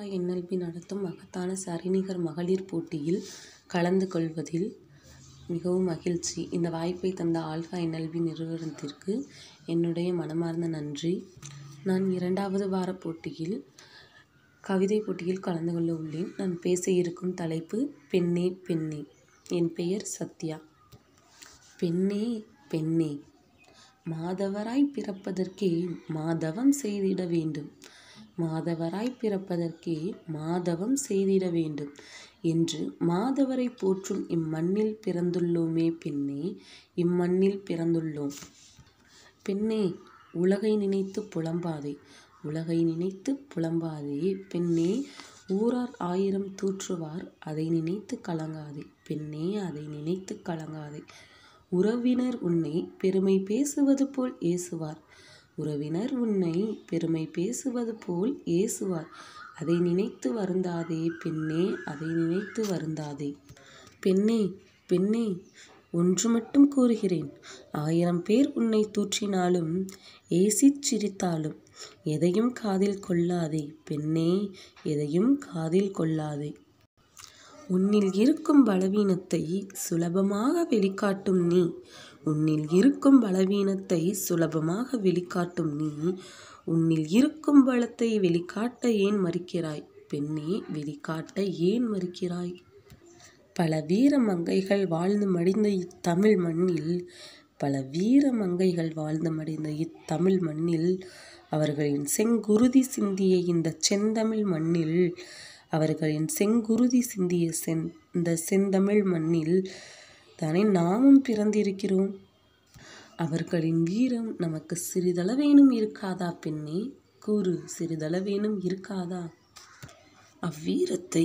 Shilpa NLP நடத்தும் மகத்தான சரிநிகர் மகளிர் போட்டியில் கலந்து கொள்வதில் மிகவும் மகிழ்ச்சி இந்த வாய்ப்பை தந்த ஆல்ஃபா என்எல்பி நிறுவனத்திற்கு என்னுடைய மனமார்ந்த நன்றி நான் இரண்டாவது வார போட்டியில் கவிதை போட்டியில் கலந்து கொள்ள உள்ளேன் நான் பேச இருக்கும் தலைப்பு பெண்ணே பெண்ணே என் பெயர் சத்யா பெண்ணே பெண்ணே மாதவராய் பிறப்பதற்கே மாதவம் செய்திட வேண்டும் மாதவராய் பிறப்பதற்கே மாதவம் செய்திட வேண்டும் என்று மாதவரை போற்றும் இம்மண்ணில் பிறந்துள்ளோமே பெண்ணே இம்மண்ணில் பிறந்துள்ளோம் பெண்ணே உலகை நினைத்து புலம்பாதே உலகை நினைத்து புலம்பாதே பெண்ணே ஊரார் ஆயிரம் தூற்றுவார் அதை நினைத்து கலங்காதே பெண்ணே அதை நினைத்து கலங்காதே உறவினர் உன்னை பெருமை பேசுவது போல் ஏசுவார் உறவினர் உன்னை பெருமை பேசுவது போல் ஏசுவார் அதை நினைத்து வருந்தாதே பெண்ணே அதை நினைத்து வருந்தாதே பெண்ணே பெண்ணே ஒன்று மட்டும் கூறுகிறேன் ஆயிரம் பேர் உன்னை தூற்றினாலும் ஏசிச் சிரித்தாலும் எதையும் காதில் கொள்ளாதே பெண்ணே எதையும் காதில் கொள்ளாதே உன்னில் இருக்கும் பலவீனத்தை சுலபமாக வெளிக்காட்டும் நீ உன்னில் இருக்கும் பலவீனத்தை சுலபமாக வெளிக்காட்டும் நீ உன்னில் இருக்கும் பலத்தை வெளிக்காட்ட ஏன் மறுக்கிறாய் பெண்ணே வெளிக்காட்ட ஏன் மறுக்கிறாய் பல வீர மங்கைகள் வாழ்ந்து மடிந்த இத்தமிழ் மண்ணில் பல வீர மங்கைகள் வாழ்ந்து மடிந்த இத்தமிழ் மண்ணில் அவர்களின் செங்குருதி சிந்திய இந்த செந்தமிழ் மண்ணில் அவர்களின் செங்குருதி சிந்திய செந்த செந்தமிழ் மண்ணில் தானே நாமும் பிறந்திருக்கிறோம் அவர்களின் வீரம் நமக்கு சிறிதளவேனும் இருக்காதா பெண்ணே கூறு சிறிதளவேனும் இருக்காதா அவ்வீரத்தை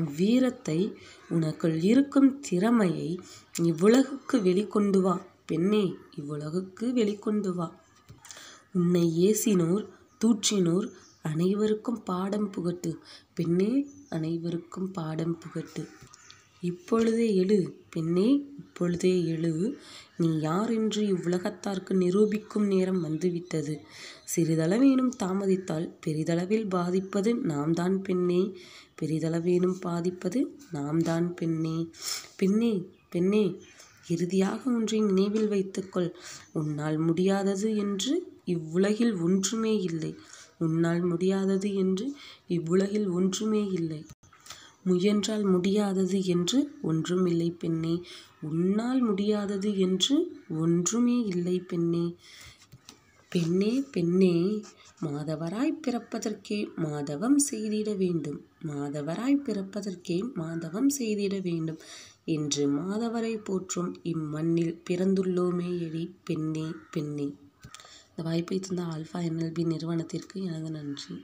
அவ்வீரத்தை உனக்குள் இருக்கும் திறமையை இவ்வுலகுக்கு வெளிக்கொண்டு வா பெண்ணே இவ்வுலகுக்கு வெளிக்கொண்டு வா உன்னை ஏசினோர் தூற்றினோர் அனைவருக்கும் பாடம் புகட்டு பெண்ணே அனைவருக்கும் பாடம் புகட்டு இப்பொழுதே எழு பெண்ணே இப்பொழுதே எழு நீ யார் என்று இவ்வுலகத்தார்க்கு நிரூபிக்கும் நேரம் வந்துவிட்டது சிறிதளவேனும் தாமதித்தால் பெரிதளவில் பாதிப்பது நாம் தான் பெண்ணே பெரிதளவேனும் பாதிப்பது நாம் தான் பெண்ணே பெண்ணே பெண்ணே இறுதியாக ஒன்றை நினைவில் வைத்துக்கொள் உன்னால் முடியாதது என்று இவ்வுலகில் ஒன்றுமே இல்லை உன்னால் முடியாதது என்று இவ்வுலகில் ஒன்றுமே இல்லை முயன்றால் முடியாதது என்று ஒன்றும் இல்லை பெண்ணே உன்னால் முடியாதது என்று ஒன்றுமே இல்லை பெண்ணே பெண்ணே பெண்ணே மாதவராய் பிறப்பதற்கே மாதவம் செய்திட வேண்டும் மாதவராய் பிறப்பதற்கே மாதவம் செய்திட வேண்டும் என்று மாதவரை போற்றும் இம்மண்ணில் பிறந்துள்ளோமே எழி பெண்ணே பெண்ணே இந்த வாய்ப்பை தந்த ஆல்ஃபா என்எல்பி நிறுவனத்திற்கு எனது நன்றி